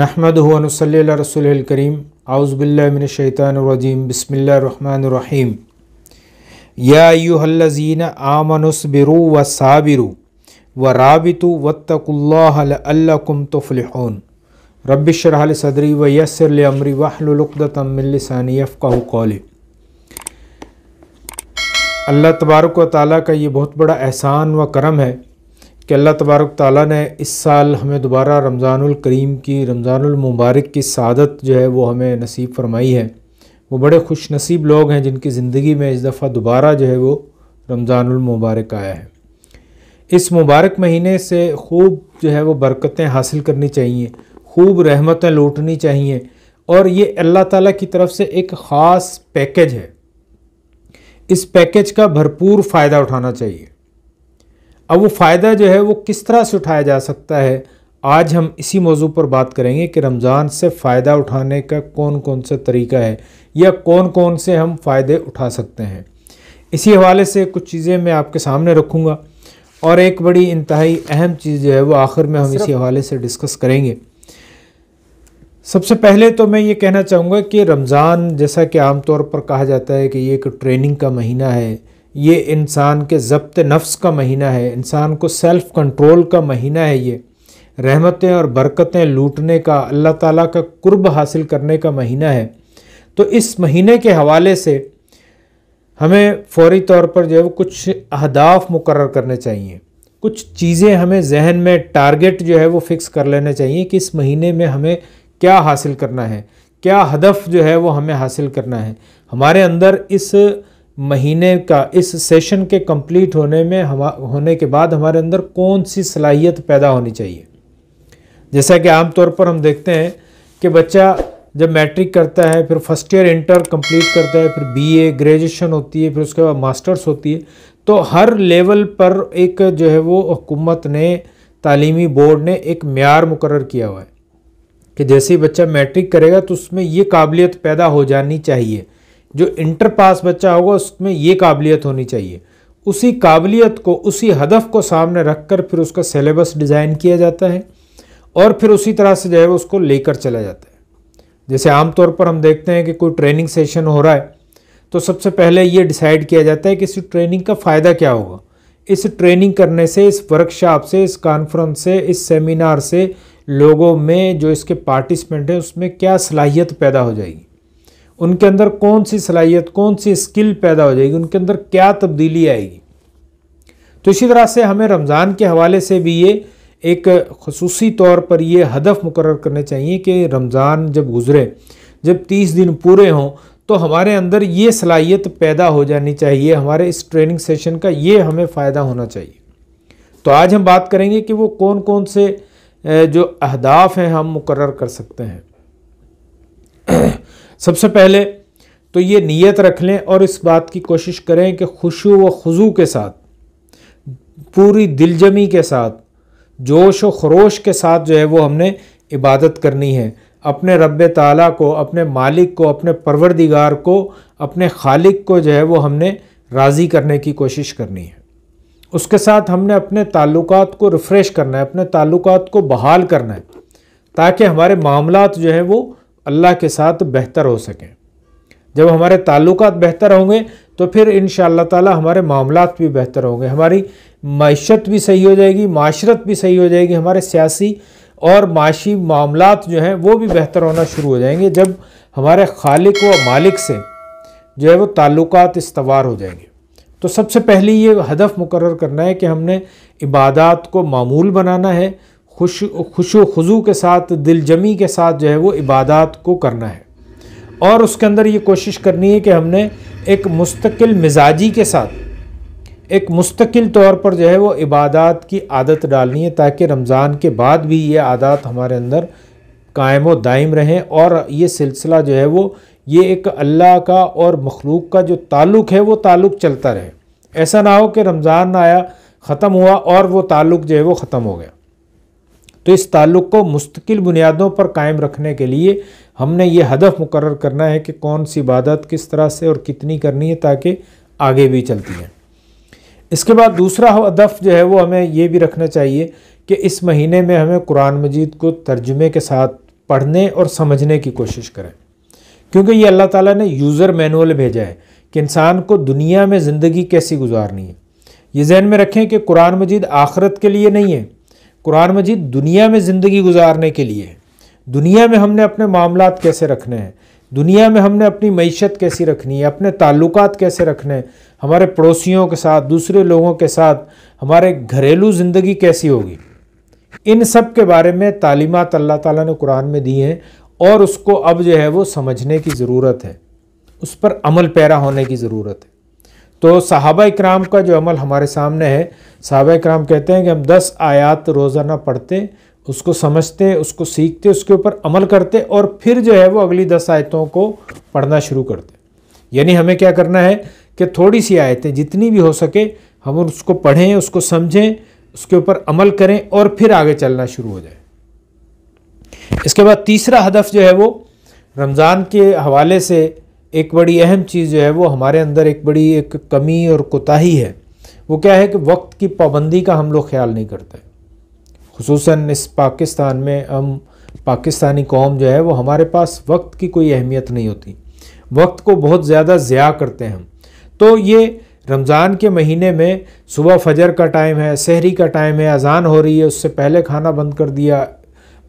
नहमद हुनसल रसोल करीम आउज़बिल्लिनशैतरजीम बसमीम याहल्लिन आमनसबिरु व साबिरु व राबितु वतकुल्लाकुम तफलहन रबिशरह सदरी व यसरल अमरी वहलुकदतमिलसानीफ़ाक़ौल अल्लाह तबारक व ताली का ये बहुत बड़ा एहसान व करम है कि अल्लाह तबारक ताली ने इस साल हमें दोबारा रमज़ानुल करीम की रमज़ानुल मुबारक की सादत जो है वो हमें नसीब फरमाई है वो बड़े खुश नसीब लोग हैं जिनकी ज़िंदगी में इस दफ़ा दोबारा जो है वो रमज़ानुल मुबारक आया है इस मुबारक महीने से खूब जो है वो बरकतें हासिल करनी चाहिए खूब रहमतें लौटनी चाहिए और ये अल्लाह ताला की तरफ से एक ख़ास पैकेज है इस पैकेज का भरपूर फ़ायदा उठाना चाहिए अब वो फ़ायदा जो है वो किस तरह से उठाया जा सकता है आज हम इसी मौजू पर बात करेंगे कि रमज़ान से फ़ायदा उठाने का कौन कौन सा तरीका है या कौन कौन से हम फ़ायदे उठा सकते हैं इसी हवाले से कुछ चीज़ें मैं आपके सामने रखूँगा और एक बड़ी इंतहाई अहम चीज़ जो है वो आखिर में हम इसी हवाले से डिस्कस करेंगे सबसे पहले तो मैं ये कहना चाहूँगा कि रमज़ान जैसा कि आमतौर पर कहा जाता है कि ये एक ट्रेनिंग का महीना है ये इंसान के जब्त नफ्स का महीना है इंसान को सेल्फ़ कंट्रोल का महीना है ये रहमतें और बरकतें लूटने का अल्लाह ताला का कुर्ब हासिल करने का महीना है तो इस महीने के हवाले से हमें फौरी तौर पर जो है वो कुछ अहदाफ मुकर करने चाहिए कुछ चीज़ें हमें जहन में टारगेट जो है वो फ़िक्स कर लेने चाहिए कि इस महीने में हमें क्या हासिल करना है क्या हदफ जो है वो हमें हासिल करना है हमारे अंदर इस महीने का इस सेशन के कंप्लीट होने में हम होने के बाद हमारे अंदर कौन सी सलाहियत पैदा होनी चाहिए जैसा कि आमतौर पर हम देखते हैं कि बच्चा जब मैट्रिक करता है फिर फर्स्ट ईयर इंटर कंप्लीट करता है फिर बीए ग्रेजुएशन होती है फिर उसके बाद मास्टर्स होती है तो हर लेवल पर एक जो है वो हुकूमत ने तालीमी बोर्ड ने एक मैार मुकर किया हुआ है कि जैसे ही बच्चा मैट्रिक करेगा तो उसमें ये काबिलियत पैदा हो जानी चाहिए जो इंटर पास बच्चा होगा उसमें ये काबिलियत होनी चाहिए उसी काबिलियत को उसी हदफ को सामने रख कर फिर उसका सिलेबस डिज़ाइन किया जाता है और फिर उसी तरह से जो है उसको लेकर चला जाता है जैसे आमतौर पर हम देखते हैं कि कोई ट्रेनिंग सेशन हो रहा है तो सबसे पहले ये डिसाइड किया जाता है कि इस ट्रेनिंग का फ़ायदा क्या होगा इस ट्रेनिंग करने से इस वर्कशॉप से इस कॉन्फ्रेंस से इस सेमिनार से लोगों में जो इसके पार्टिसिपेंट हैं उसमें क्या सलाहियत पैदा हो जाएगी उनके अंदर कौन सी सलाहियत कौन सी स्किल पैदा हो जाएगी उनके अंदर क्या तब्दीली आएगी तो इसी तरह से हमें रमज़ान के हवाले से भी ये एक खसूसी तौर पर ये हदफ मुकर करने चाहिए कि रमज़ान जब गुज़रे जब तीस दिन पूरे हों तो हमारे अंदर ये सलाहियत पैदा हो जानी चाहिए हमारे इस ट्रेनिंग सेशन का ये हमें फ़ायदा होना चाहिए तो आज हम बात करेंगे कि वो कौन कौन से जो अहदाफ हैं हम मुकर कर सकते हैं सबसे पहले तो ये नीयत रख लें और इस बात की कोशिश करें कि खुशु व खुजू के साथ पूरी दिलजमी के साथ जोश व खरोश के साथ जो है वो हमने इबादत करनी है अपने रब ताला को अपने मालिक को अपने परवरदिगार को अपने खालिक को जो है वो हमने राज़ी करने की कोशिश करनी है उसके साथ हमने अपने ताल्लुक़ को रिफ़्रेश करना है अपने ताल्लुक़ को बहाल करना है ताकि हमारे मामला जो हैं वो अल्लाह के साथ बेहतर हो सकें जब हमारे ताल्लुक बेहतर होंगे तो फिर इन ताला हमारे मामला भी बेहतर होंगे हमारी मीशत भी सही हो जाएगी माशरत भी सही हो जाएगी हमारे सियासी और माशी मामला जो हैं वो भी बेहतर होना शुरू हो जाएंगे जब हमारे खालिक व मालिक से जो है वो ताल्लुक इस्तवार हो जाएंगे तो सबसे पहले ये हदफ मुकर करना है कि हमने इबादत को मामूल बनाना है खुश खुश खजू के साथ दिलजमी के साथ जो है वो इबादत को करना है और उसके अंदर ये कोशिश करनी है कि हमने एक मुस्तकिल मिजाजी के साथ एक मुस्तकिल तौर पर जो है वो इबादत की आदत डालनी है ताकि रमज़ान के बाद भी ये आदत हमारे अंदर कायम व दायम रहें और ये सिलसिला जो है वो ये एक अल्लाह का और मखलूक का जो ताल्लुक़ है वो ताल्लुक़ चलता रहे ऐसा ना हो कि रमज़ान आया ख़त्म हुआ और वो ताल्लुक़ जो है वो ख़त्म हो गया तो इस ताल्लुक़ को मुस्तकिल बुनियादों पर कायम रखने के लिए हमने ये हदफ मुकर करना है कि कौन सी इबादत किस तरह से और कितनी करनी है ताकि आगे भी चलती है इसके बाद दूसरा हदफ जो है वो हमें ये भी रखना चाहिए कि इस महीने में हमें कुरान मजीद को तर्जुमे के साथ पढ़ने और समझने की कोशिश करें क्योंकि ये अल्लाह ताला ने यूज़र मैनुअल भेजा है कि इंसान को दुनिया में ज़िंदगी कैसी गुजारनी है ये जहन में रखें कि कुरान मजीद आखरत के लिए नहीं है कुरान मजीद दुनिया में ज़िंदगी गुजारने के लिए है दुनिया में हमने अपने मामला कैसे रखने हैं दुनिया में हमने अपनी मीशत कैसी रखनी है अपने ताल्लुक कैसे रखने हैं हमारे पड़ोसियों के साथ दूसरे लोगों के साथ हमारे घरेलू ज़िंदगी कैसी होगी इन सब के बारे में तालीमत अल्लाह ताला ने कुरान में दी हैं और उसको अब जो है वो समझने की ज़रूरत है उस पर अमल पैरा होने की ज़रूरत है तो साहबा इक्राम का जो अमल हमारे सामने है सहाबा इक्राम कहते हैं कि हम दस आयात रोज़ाना पढ़ते उसको समझते उसको सीखते उसके ऊपर अमल करते और फिर जो है वो अगली दस आयतों को पढ़ना शुरू करते यानी हमें क्या करना है कि थोड़ी सी आयतें जितनी भी हो सके हम उसको पढ़ें उसको समझें उसके ऊपर अमल करें और फिर आगे चलना शुरू हो जाए इसके बाद तीसरा हदफ जो है वो रमज़ान के हवाले से एक बड़ी अहम चीज़ जो है वो हमारे अंदर एक बड़ी एक कमी और कोताही है वो क्या है कि वक्त की पाबंदी का हम लोग ख्याल नहीं करते खसूस इस पाकिस्तान में हम पाकिस्तानी कौम जो है वो हमारे पास वक्त की कोई अहमियत नहीं होती वक्त को बहुत ज़्यादा ज़्या करते हैं हम तो ये रमज़ान के महीने में सुबह फजर का टाइम है शहरी का टाइम है अजान हो रही है उससे पहले खाना बंद कर दिया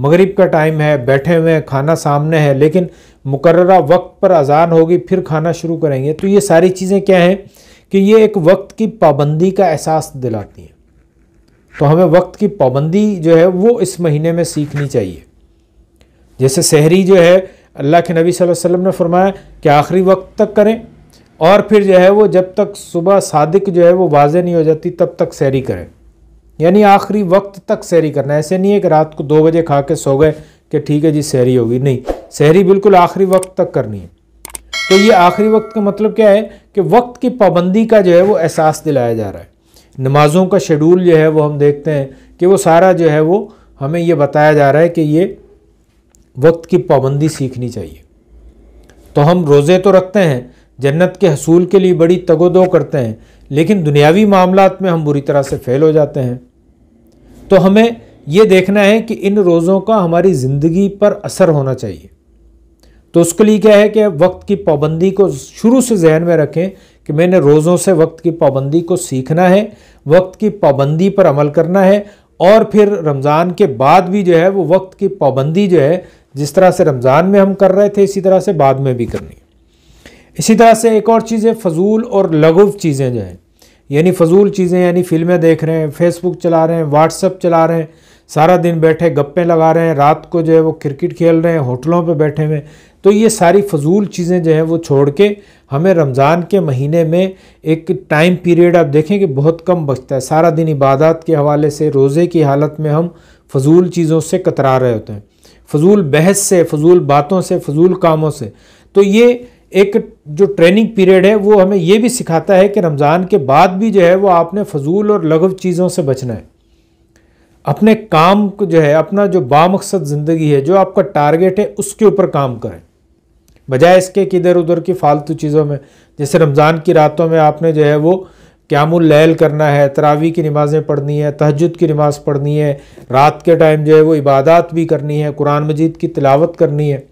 मगरिब का टाइम है बैठे हुए हैं खाना सामने है लेकिन मुकर वक्त पर अजान होगी फिर खाना शुरू करेंगे तो ये सारी चीज़ें क्या हैं कि ये एक वक्त की पाबंदी का एहसास दिलाती हैं तो हमें वक्त की पाबंदी जो है वो इस महीने में सीखनी चाहिए जैसे शहरी जो है अल्लाह के नबी सल्लल्लाहु वसल्लम ने फरमाया कि आखिरी वक्त तक करें और फिर जो है वो जब तक सुबह सादिक जो है वो वाजे नहीं हो जाती तब तक शहरी करें यानी आखिरी वक्त तक सैरी करना ऐसे नहीं है कि रात को दो बजे खा के सो गए कि ठीक है जी सैरी होगी नहीं सैरी बिल्कुल आखिरी वक्त तक करनी है तो ये आखिरी वक्त का मतलब क्या है कि वक्त की पाबंदी का जो है वो एहसास दिलाया जा रहा है नमाज़ों का शेड्यूल जो है वो हम देखते हैं कि वो सारा जो है वो हमें ये बताया जा रहा है कि ये वक्त की पाबंदी सीखनी चाहिए तो हम रोज़े तो रखते हैं जन्नत के हसूल के लिए बड़ी तगोदो करते हैं लेकिन दुनियावी मामला में हम बुरी तरह से फेल हो जाते हैं तो हमें ये देखना है कि इन रोज़ों का हमारी ज़िंदगी पर असर होना चाहिए तो उसके लिए क्या है कि वक्त की पाबंदी को शुरू से जहन में रखें कि मैंने रोज़ों से वक्त की पाबंदी को सीखना है वक्त की पाबंदी पर अमल करना है और फिर रमज़ान के बाद भी जो है वो वक्त की पाबंदी जो है जिस तरह से रमज़ान में हम कर रहे थे इसी तरह से बाद में भी करनी है इसी तरह से एक और चीज़ है फजूल और लघुव चीज़ें जो हैं यानी फजूल चीज़ें यानी फिल्में देख रहे हैं फेसबुक चला रहे हैं व्हाट्सअप चला रहे हैं सारा दिन बैठे गप्पे लगा रहे हैं रात को जो है वो क्रिकेट खेल रहे हैं होटलों पे बैठे हुए तो ये सारी फजूल चीज़ें जो हैं वो छोड़ के हमें रमज़ान के महीने में एक टाइम पीरियड आप देखें कि बहुत कम बचता है सारा दिन इबादत के हवाले से रोज़े की हालत में हम फजूल चीज़ों से कतरा रहे होते हैं फजूल बहस से फजूल बातों से फजूल कामों से तो ये एक जो ट्रेनिंग पीरियड है वो हमें ये भी सिखाता है कि रमज़ान के बाद भी जो है वो आपने फजूल और लघव चीज़ों से बचना है अपने काम को जो है अपना जो बामकसद ज़िंदगी है जो आपका टारगेट है उसके ऊपर काम करें बजाय इसके कि इधर उधर की फालतू चीज़ों में जैसे रमज़ान की रातों में आपने जो है वो क्यामुल लैल करना है तरावी की नमाज़ें पढ़नी है तहजद की नमाज़ पढ़नी है रात के टाइम जो है वो इबादत भी करनी है कुरान मजीद की तिलावत करनी है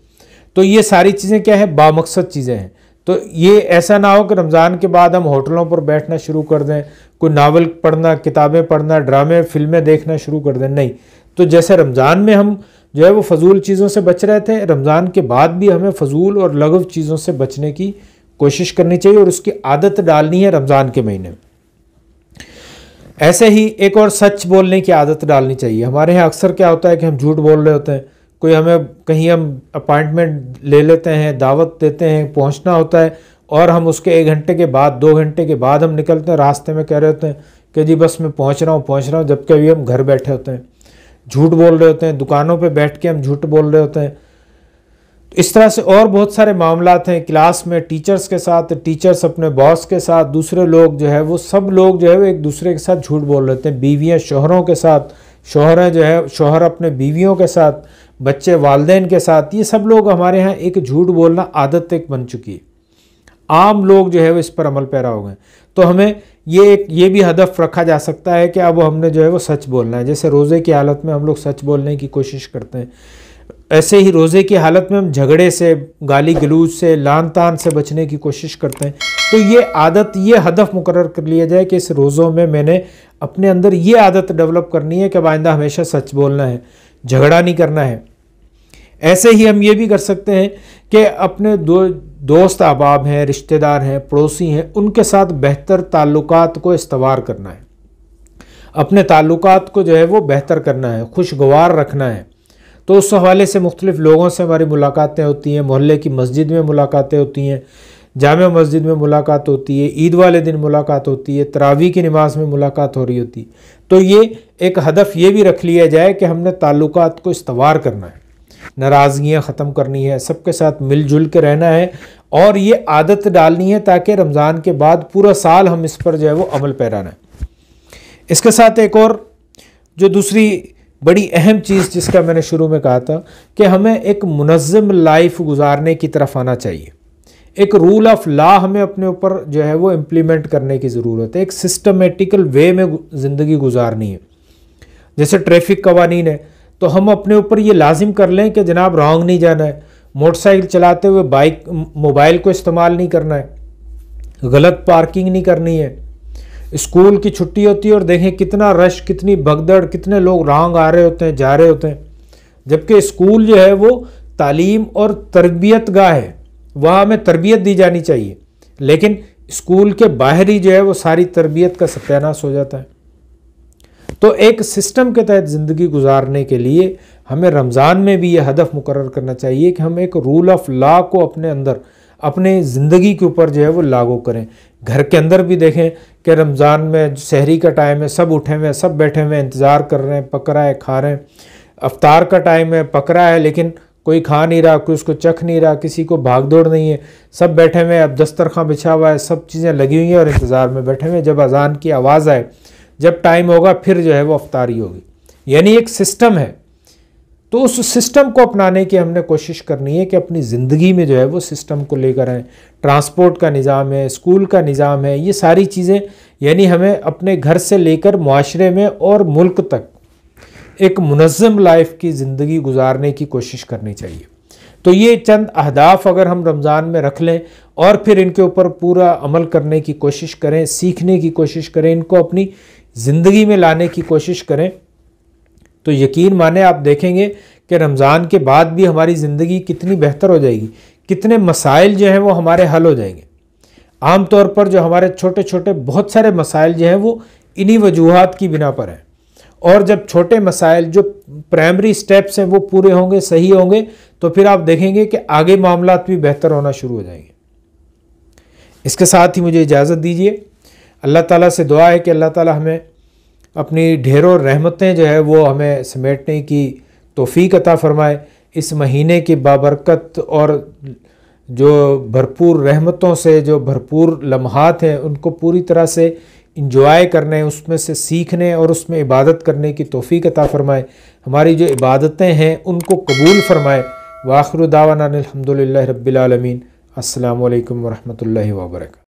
तो ये सारी चीज़ें क्या है बामकसद चीज़ें हैं तो ये ऐसा ना हो कि रमज़ान के बाद हम होटलों पर बैठना शुरू कर दें कोई नावल पढ़ना किताबें पढ़ना ड्रामे फिल्में देखना शुरू कर दें नहीं तो जैसे रमज़ान में हम जो है वो फजूल चीज़ों से बच रहे थे रमज़ान के बाद भी हमें फजूल और लघु चीज़ों से बचने की कोशिश करनी चाहिए और उसकी आदत डालनी है रमज़ान के महीने में ऐसे ही एक और सच बोलने की आदत डालनी चाहिए हमारे यहाँ अक्सर क्या होता है कि हम झूठ बोल रहे होते हैं कोई हमें कहीं हम अपॉइंटमेंट ले लेते हैं दावत देते हैं पहुंचना होता है और हम उसके एक घंटे के बाद दो घंटे के बाद हम निकलते हैं रास्ते में कह रहे होते हैं कि जी बस मैं पहुंच रहा हूं पहुंच रहा हूं जबकि अभी हम घर बैठे होते हैं झूठ बोल रहे होते हैं दुकानों पर बैठ के हम झूठ बोल रहे होते हैं तो इस तरह से और बहुत सारे मामला हैं क्लास में टीचर्स के साथ टीचर्स अपने बॉस के साथ दूसरे लोग जो है वो सब लोग जो है वो एक दूसरे के साथ झूठ बोल रहे होते हैं बीवियाँ शोहरों के साथ शोहरें जो है शोहर अपने बीवियों के साथ बच्चे वालदेन के साथ ये सब लोग हमारे यहाँ एक झूठ बोलना आदत तक बन चुकी है आम लोग जो है वो इस पर अमल पैरा हो गए तो हमें ये एक ये भी हदफ रखा जा सकता है कि अब हमने जो है वो सच बोलना है जैसे रोज़े की हालत में हम लोग सच बोलने की कोशिश करते हैं ऐसे ही रोज़े की हालत में हम झगड़े से गाली गलूज से लान तान से बचने की कोशिश करते हैं तो ये आदत ये हदफ मुकर कर लिया जाए कि इस रोज़ों में मैंने अपने अंदर ये आदत डेवलप करनी है कि आइंदा हमेशा सच बोलना है झगड़ा नहीं करना है ऐसे ही हम ये भी कर सकते हैं कि अपने दो दोस्त अहबाब हैं रिश्तेदार हैं पड़ोसी हैं उनके साथ बेहतर ताल्लुक को इस्तवार करना है अपने ताल्लुक को जो है वो बेहतर करना है खुशगवार रखना है तो उस हवाले से मुख्तलिफ़ लोगों से हमारी मुलाकातें होती हैं मोहल्ले की मस्जिद में मुलाकातें होती हैं जाम मस्जिद में मुलाकात होती है ईद वाले दिन मुलाकात होती है तरावी की नमाज में मुलाकात हो रही होती है तो ये एक हदफ ये भी रख लिया जाए कि हमने ताल्लुकात को इस्तवार करना है नाराज़गियाँ ख़त्म करनी है सबके साथ मिलजुल के रहना है और ये आदत डालनी है ताकि रमज़ान के बाद पूरा साल हम इस पर जो है वो अमल पैराना है इसके साथ एक और जो दूसरी बड़ी अहम चीज़ जिसका मैंने शुरू में कहा था कि हमें एक मुनज़म लाइफ गुजारने की तरफ आना चाहिए एक रूल ऑफ लॉ हमें अपने ऊपर जो है वो इम्प्लीमेंट करने की ज़रूरत है एक सिस्टमेटिकल वे में ज़िंदगी गुजारनी है जैसे ट्रैफिक कवानीन है तो हम अपने ऊपर ये लाजिम कर लें कि जनाब रॉन्ग नहीं जाना है मोटरसाइकिल चलाते हुए बाइक मोबाइल को इस्तेमाल नहीं करना है गलत पार्किंग नहीं करनी है स्कूल की छुट्टी होती है और देखें कितना रश कितनी भगदड़ कितने लोग रॉन्ग आ रहे होते हैं जा रहे होते हैं जबकि स्कूल जो है वो तालीम और तरबियत गाह है वहाँ हमें तरबियत दी जानी चाहिए लेकिन स्कूल के बाहर ही जो है वो सारी तरबियत का सत्यानाश हो जाता है तो एक सिस्टम के तहत ज़िंदगी गुजारने के लिए हमें रमज़ान में भी यह हदफ मुकर करना चाहिए कि हम एक रूल ऑफ लॉ को अपने अंदर अपने ज़िंदगी के ऊपर जो है वो लागू करें घर के अंदर भी देखें कि रमज़ान में शहरी का टाइम है सब उठे हुए हैं सब बैठे हुए हैं इंतज़ार कर रहे हैं पक रहा है खा रहे हैं अवतार का टाइम है पक रहा है लेकिन कोई खा नहीं रहा कोई उसको चख नहीं रहा किसी को भाग दौड़ नहीं है सब बैठे हुए अब दस्तरखा बिछा हुआ है सब चीज़ें लगी हुई हैं और इंतज़ार में बैठे हुए जब अजान की आवाज़ आए जब टाइम होगा फिर जो है वो अफ्तारी होगी यानी एक सिस्टम है तो उस सिस्टम को अपनाने की हमने कोशिश करनी है कि अपनी ज़िंदगी में जो है वो सिस्टम को लेकर आएँ ट्रांसपोर्ट का निज़ाम है स्कूल का निज़ाम है ये सारी चीज़ें यानी हमें अपने घर से लेकर माशरे में और मुल्क तक एक मुनज़म लाइफ की ज़िंदगी गुजारने की कोशिश करनी चाहिए तो ये चंद अहदाफ अगर हम रमज़ान में रख लें और फिर इनके ऊपर पूरा अमल करने की कोशिश करें सीखने की कोशिश करें इनको अपनी ज़िंदगी में लाने की कोशिश करें तो यकीन माने आप देखेंगे कि रमज़ान के बाद भी हमारी ज़िंदगी कितनी बेहतर हो जाएगी कितने मसाइल जो हैं वो हमारे हल हो जाएंगे आम तौर पर जो हमारे छोटे छोटे बहुत सारे मसाइल जो हैं वो इन्हीं वजूहत की बिना पर हैं और जब छोटे मसाइल जो प्राइमरी स्टेप्स हैं वो पूरे होंगे सही होंगे तो फिर आप देखेंगे कि आगे मामला भी बेहतर होना शुरू हो जाएंगे इसके साथ ही मुझे इजाज़त दीजिए अल्लाह ताला से दुआ है कि अल्लाह ताला हमें अपनी ढेरों रहमतें जो है वो हमें समेटने की तोफ़ी अता फ़रमाए इस महीने की बाबरकत और जो भरपूर रहमतों से जो भरपूर लम्हात हैं उनको पूरी तरह से इंजॉय करने उसमें से सीखने और उसमें इबादत करने की तोफ़ी अता फ़रमाए हमारी जो इबादतें हैं उनको कबूल फ़रमाए वाखर दावाना अलहमदिल्ला अल्लाम वरहमल वर्क